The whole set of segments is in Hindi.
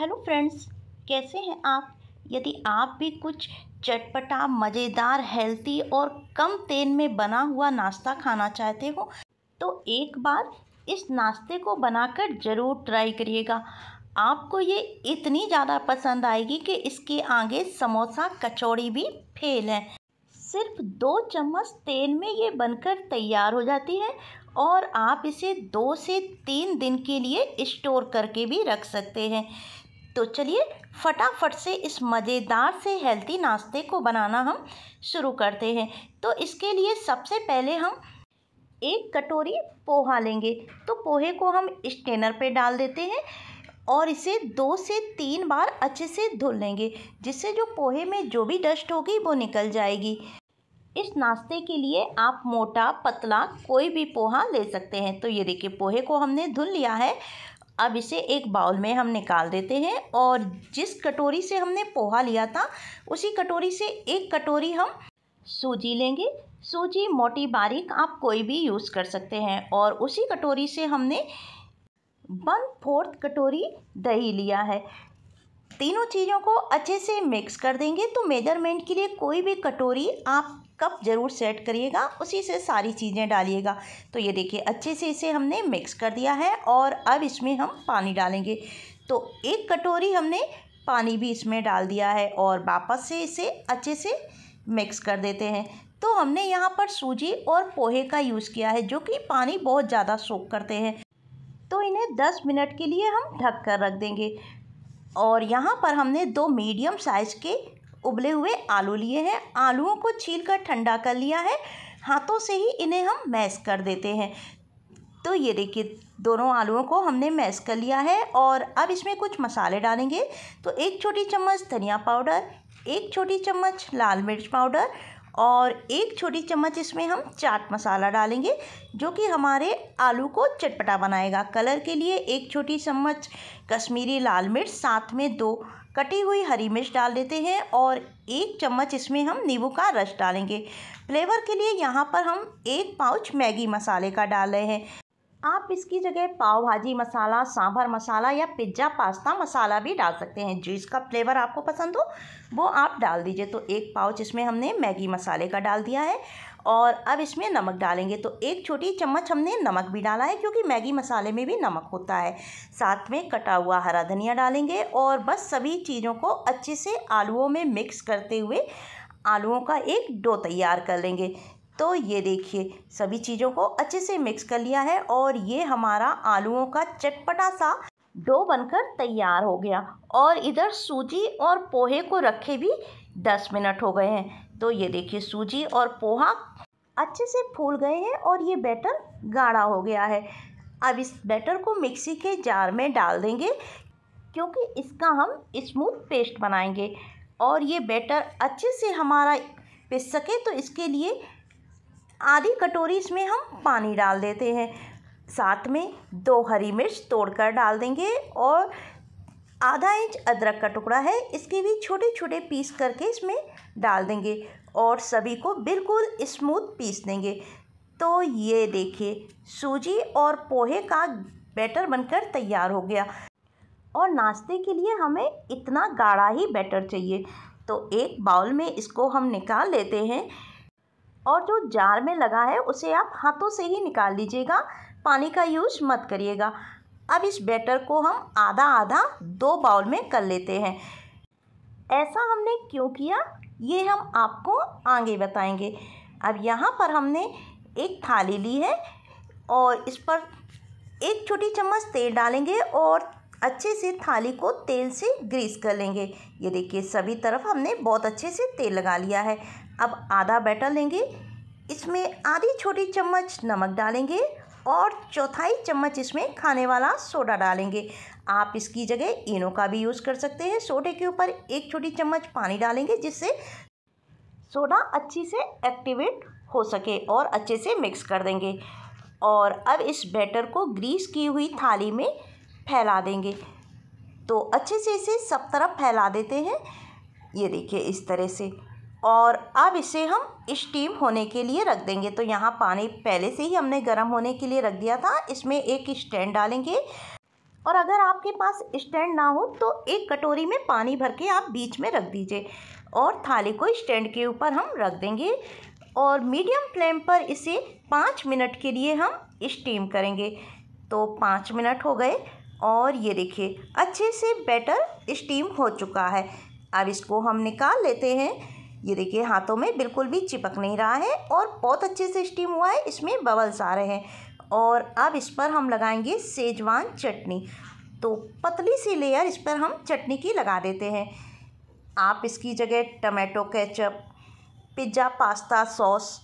हेलो फ्रेंड्स कैसे हैं आप यदि आप भी कुछ चटपटा मज़ेदार हेल्थी और कम तेल में बना हुआ नाश्ता खाना चाहते हो तो एक बार इस नाश्ते को बनाकर ज़रूर ट्राई करिएगा आपको ये इतनी ज़्यादा पसंद आएगी कि इसके आगे समोसा कचौड़ी भी फेल है सिर्फ दो चम्मच तेल में ये बनकर तैयार हो जाती है और आप इसे दो से तीन दिन के लिए स्टोर करके भी रख सकते हैं तो चलिए फटाफट से इस मज़ेदार से हेल्थी नाश्ते को बनाना हम शुरू करते हैं तो इसके लिए सबसे पहले हम एक कटोरी पोहा लेंगे तो पोहे को हम स्टेनर पे डाल देते हैं और इसे दो से तीन बार अच्छे से धुल लेंगे जिससे जो पोहे में जो भी डस्ट होगी वो निकल जाएगी इस नाश्ते के लिए आप मोटा पतला कोई भी पोहा ले सकते हैं तो ये देखिए पोहे को हमने धुल लिया है अब इसे एक बाउल में हम निकाल देते हैं और जिस कटोरी से हमने पोहा लिया था उसी कटोरी से एक कटोरी हम सूजी लेंगे सूजी मोटी बारीक आप कोई भी यूज़ कर सकते हैं और उसी कटोरी से हमने वन फोर्थ कटोरी दही लिया है तीनों चीज़ों को अच्छे से मिक्स कर देंगे तो मेजरमेंट के लिए कोई भी कटोरी आप कप ज़रूर सेट करिएगा उसी से सारी चीज़ें डालिएगा तो ये देखिए अच्छे से इसे हमने मिक्स कर दिया है और अब इसमें हम पानी डालेंगे तो एक कटोरी हमने पानी भी इसमें डाल दिया है और वापस से इसे अच्छे से मिक्स कर देते हैं तो हमने यहाँ पर सूजी और पोहे का यूज़ किया है जो कि पानी बहुत ज़्यादा सोख करते हैं तो इन्हें 10 मिनट के लिए हम ढक कर रख देंगे और यहाँ पर हमने दो मीडियम साइज़ के उबले हुए आलू लिए हैं आलूओं को छील कर ठंडा कर लिया है हाथों से ही इन्हें हम मैश कर देते हैं तो ये देखिए दोनों आलूओं को हमने मैश कर लिया है और अब इसमें कुछ मसाले डालेंगे तो एक छोटी चम्मच धनिया पाउडर एक छोटी चम्मच लाल मिर्च पाउडर और एक छोटी चम्मच इसमें हम चाट मसाला डालेंगे जो कि हमारे आलू को चटपटा बनाएगा कलर के लिए एक छोटी चम्मच कश्मीरी लाल मिर्च साथ में दो कटी हुई हरी मिर्च डाल देते हैं और एक चम्मच इसमें हम नींबू का रस डालेंगे फ्लेवर के लिए यहाँ पर हम एक पाउच मैगी मसाले का डाल रहे हैं आप इसकी जगह पाव भाजी मसाला सांभर मसाला या पिज्ज़ा पास्ता मसाला भी डाल सकते हैं जिसका फ्लेवर आपको पसंद हो वो आप डाल दीजिए तो एक पाउच इसमें हमने मैगी मसाले का डाल दिया है और अब इसमें नमक डालेंगे तो एक छोटी चम्मच हमने नमक भी डाला है क्योंकि मैगी मसाले में भी नमक होता है साथ में कटा हुआ हरा धनिया डालेंगे और बस सभी चीज़ों को अच्छे से आलूओं में मिक्स करते हुए आलूओं का एक डो तैयार कर लेंगे तो ये देखिए सभी चीज़ों को अच्छे से मिक्स कर लिया है और ये हमारा आलूओं का चटपटा सा डो बनकर तैयार हो गया और इधर सूजी और पोहे को रखे भी दस मिनट हो गए हैं तो ये देखिए सूजी और पोहा अच्छे से फूल गए हैं और ये बैटर गाढ़ा हो गया है अब इस बैटर को मिक्सी के जार में डाल देंगे क्योंकि इसका हम स्मूथ पेस्ट बनाएंगे और ये बैटर अच्छे से हमारा पिस सके तो इसके लिए आधी कटोरी इसमें हम पानी डाल देते हैं साथ में दो हरी मिर्च तोड़कर डाल देंगे और आधा इंच अदरक का टुकड़ा है इसके भी छोटे छोटे पीस करके इसमें डाल देंगे और सभी को बिल्कुल स्मूथ पीस देंगे तो ये देखिए सूजी और पोहे का बैटर बनकर तैयार हो गया और नाश्ते के लिए हमें इतना गाढ़ा ही बैटर चाहिए तो एक बाउल में इसको हम निकाल लेते हैं और जो जार में लगा है उसे आप हाथों से ही निकाल लीजिएगा पानी का यूज मत करिएगा अब इस बैटर को हम आधा आधा दो बाउल में कर लेते हैं ऐसा हमने क्यों किया ये हम आपको आगे बताएंगे अब यहाँ पर हमने एक थाली ली है और इस पर एक छोटी चम्मच तेल डालेंगे और अच्छे से थाली को तेल से ग्रीस कर लेंगे ये देखिए सभी तरफ हमने बहुत अच्छे से तेल लगा लिया है अब आधा बैटर लेंगे इसमें आधी छोटी चम्मच नमक डालेंगे और चौथाई चम्मच इसमें खाने वाला सोडा डालेंगे आप इसकी जगह इनो का भी यूज़ कर सकते हैं सोडे के ऊपर एक छोटी चम्मच पानी डालेंगे जिससे सोडा अच्छी से एक्टिवेट हो सके और अच्छे से मिक्स कर देंगे और अब इस बैटर को ग्रीस की हुई थाली में फैला देंगे तो अच्छे से इसे सब तरफ फैला देते हैं ये देखिए इस तरह से और अब इसे हम स्टीम होने के लिए रख देंगे तो यहाँ पानी पहले से ही हमने गर्म होने के लिए रख दिया था इसमें एक स्टैंड डालेंगे और अगर आपके पास स्टैंड ना हो तो एक कटोरी में पानी भर के आप बीच में रख दीजिए और थाली को स्टैंड के ऊपर हम रख देंगे और मीडियम फ्लेम पर इसे पाँच मिनट के लिए हम स्टीम करेंगे तो पाँच मिनट हो गए और ये देखिए अच्छे से बैटर स्टीम हो चुका है अब इसको हम निकाल लेते हैं ये देखिए हाथों में बिल्कुल भी चिपक नहीं रहा है और बहुत अच्छे से स्टीम हुआ है इसमें बबल्स आ रहे हैं और अब इस पर हम लगाएंगे सेजवान चटनी तो पतली सी लेयर इस पर हम चटनी की लगा देते हैं आप इसकी जगह tomato ketchup pizza pasta sauce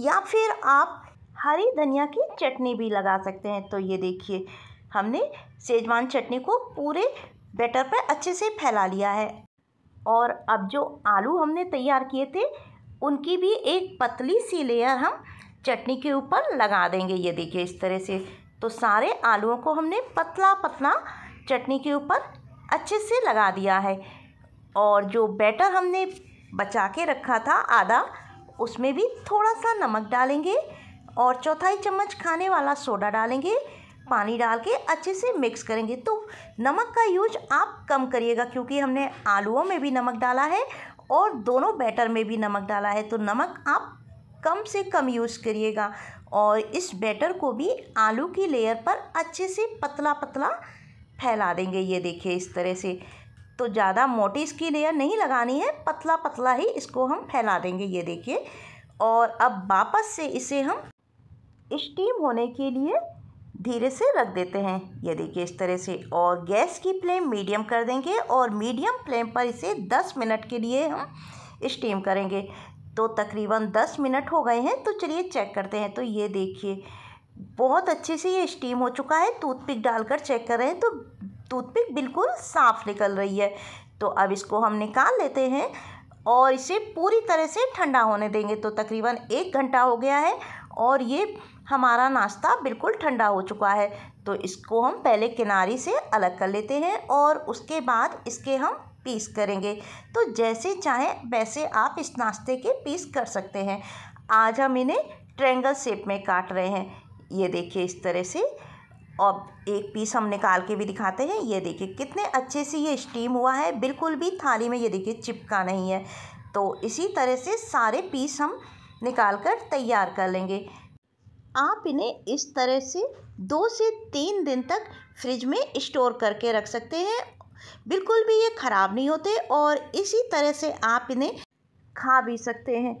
या फिर आप हरी धनिया की चटनी भी लगा सकते हैं तो ये देखिए हमने सेजवान चटनी को पूरे बैटर पर अच्छे से फैला लिया है और अब जो आलू हमने तैयार किए थे उनकी भी एक पतली सी लेयर हम चटनी के ऊपर लगा देंगे ये देखिए इस तरह से तो सारे आलूओं को हमने पतला पतला चटनी के ऊपर अच्छे से लगा दिया है और जो बैटर हमने बचा के रखा था आधा उसमें भी थोड़ा सा नमक डालेंगे और चौथाई चम्मच खाने वाला सोडा डालेंगे पानी डाल के अच्छे से मिक्स करेंगे तो नमक का यूज आप कम करिएगा क्योंकि हमने आलूओं में भी नमक डाला है और दोनों बैटर में भी नमक डाला है तो नमक आप कम से कम यूज़ करिएगा और इस बैटर को भी आलू की लेयर पर अच्छे से पतला पतला फैला देंगे ये देखिए इस तरह से तो ज़्यादा मोटी इसकी लेयर नहीं लगानी है पतला पतला ही इसको हम फैला देंगे ये देखिए और अब वापस से इसे हम स्टीम होने के लिए धीरे से रख देते हैं ये देखिए इस तरह से और गैस की फ्लेम मीडियम कर देंगे और मीडियम फ्लेम पर इसे दस मिनट के लिए हम स्टीम करेंगे तो तकरीबन दस मिनट हो गए हैं तो चलिए चेक करते हैं तो ये देखिए बहुत अच्छे से ये स्टीम हो चुका है टूथपिक डालकर चेक कर रहे हैं तो टूथपिक बिल्कुल साफ़ निकल रही है तो अब इसको हम निकाल लेते हैं और इसे पूरी तरह से ठंडा होने देंगे तो तकरीबन एक घंटा हो गया है और ये हमारा नाश्ता बिल्कुल ठंडा हो चुका है तो इसको हम पहले किनारी से अलग कर लेते हैं और उसके बाद इसके हम पीस करेंगे तो जैसे चाहें वैसे आप इस नाश्ते के पीस कर सकते हैं आज हम इन्हें ट्रेंगल शेप में काट रहे हैं ये देखिए इस तरह से और एक पीस हम निकाल के भी दिखाते हैं ये देखिए कितने अच्छे से ये स्टीम हुआ है बिल्कुल भी थाली में ये देखिए चिपका नहीं है तो इसी तरह से सारे पीस हम निकाल कर तैयार कर लेंगे आप इन्हें इस तरह से दो से तीन दिन तक फ्रिज में स्टोर करके रख सकते हैं बिल्कुल भी ये ख़राब नहीं होते और इसी तरह से आप इन्हें खा भी सकते हैं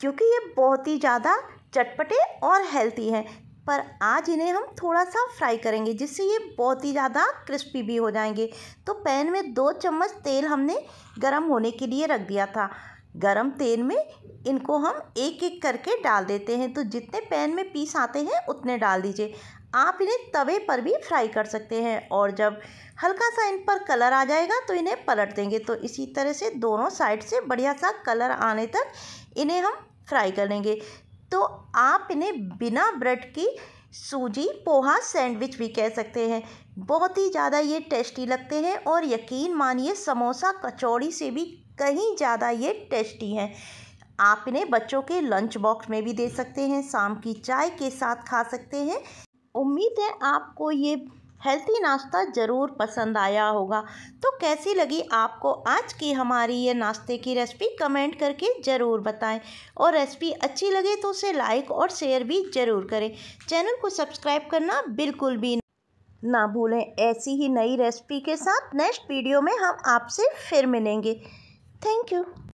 क्योंकि ये बहुत ही ज़्यादा चटपटे और हेल्थी हैं पर आज इन्हें हम थोड़ा सा फ्राई करेंगे जिससे ये बहुत ही ज़्यादा क्रिस्पी भी हो जाएंगे तो पैन में दो चम्मच तेल हमने गर्म होने के लिए रख दिया था गरम तेल में इनको हम एक एक करके डाल देते हैं तो जितने पैन में पीस आते हैं उतने डाल दीजिए आप इन्हें तवे पर भी फ्राई कर सकते हैं और जब हल्का सा इन पर कलर आ जाएगा तो इन्हें पलट देंगे तो इसी तरह से दोनों साइड से बढ़िया सा कलर आने तक इन्हें हम फ्राई करेंगे तो आप इन्हें बिना ब्रेड की सूजी पोहा सैंडविच भी कह सकते हैं बहुत ही ज़्यादा ये टेस्टी लगते हैं और यकीन मानिए समोसा कचौड़ी से भी कहीं ज़्यादा ये टेस्टी हैं आप इन्हें बच्चों के लंच बॉक्स में भी दे सकते हैं शाम की चाय के साथ खा सकते हैं उम्मीद है आपको ये हेल्थी नाश्ता ज़रूर पसंद आया होगा तो कैसी लगी आपको आज की हमारी ये नाश्ते की रेसिपी कमेंट करके ज़रूर बताएं और रेसिपी अच्छी लगे तो उसे लाइक और शेयर भी ज़रूर करें चैनल को सब्सक्राइब करना बिल्कुल भी ना भूलें ऐसी ही नई रेसिपी के साथ नेक्स्ट वीडियो में हम आपसे फिर मिलेंगे थैंक यू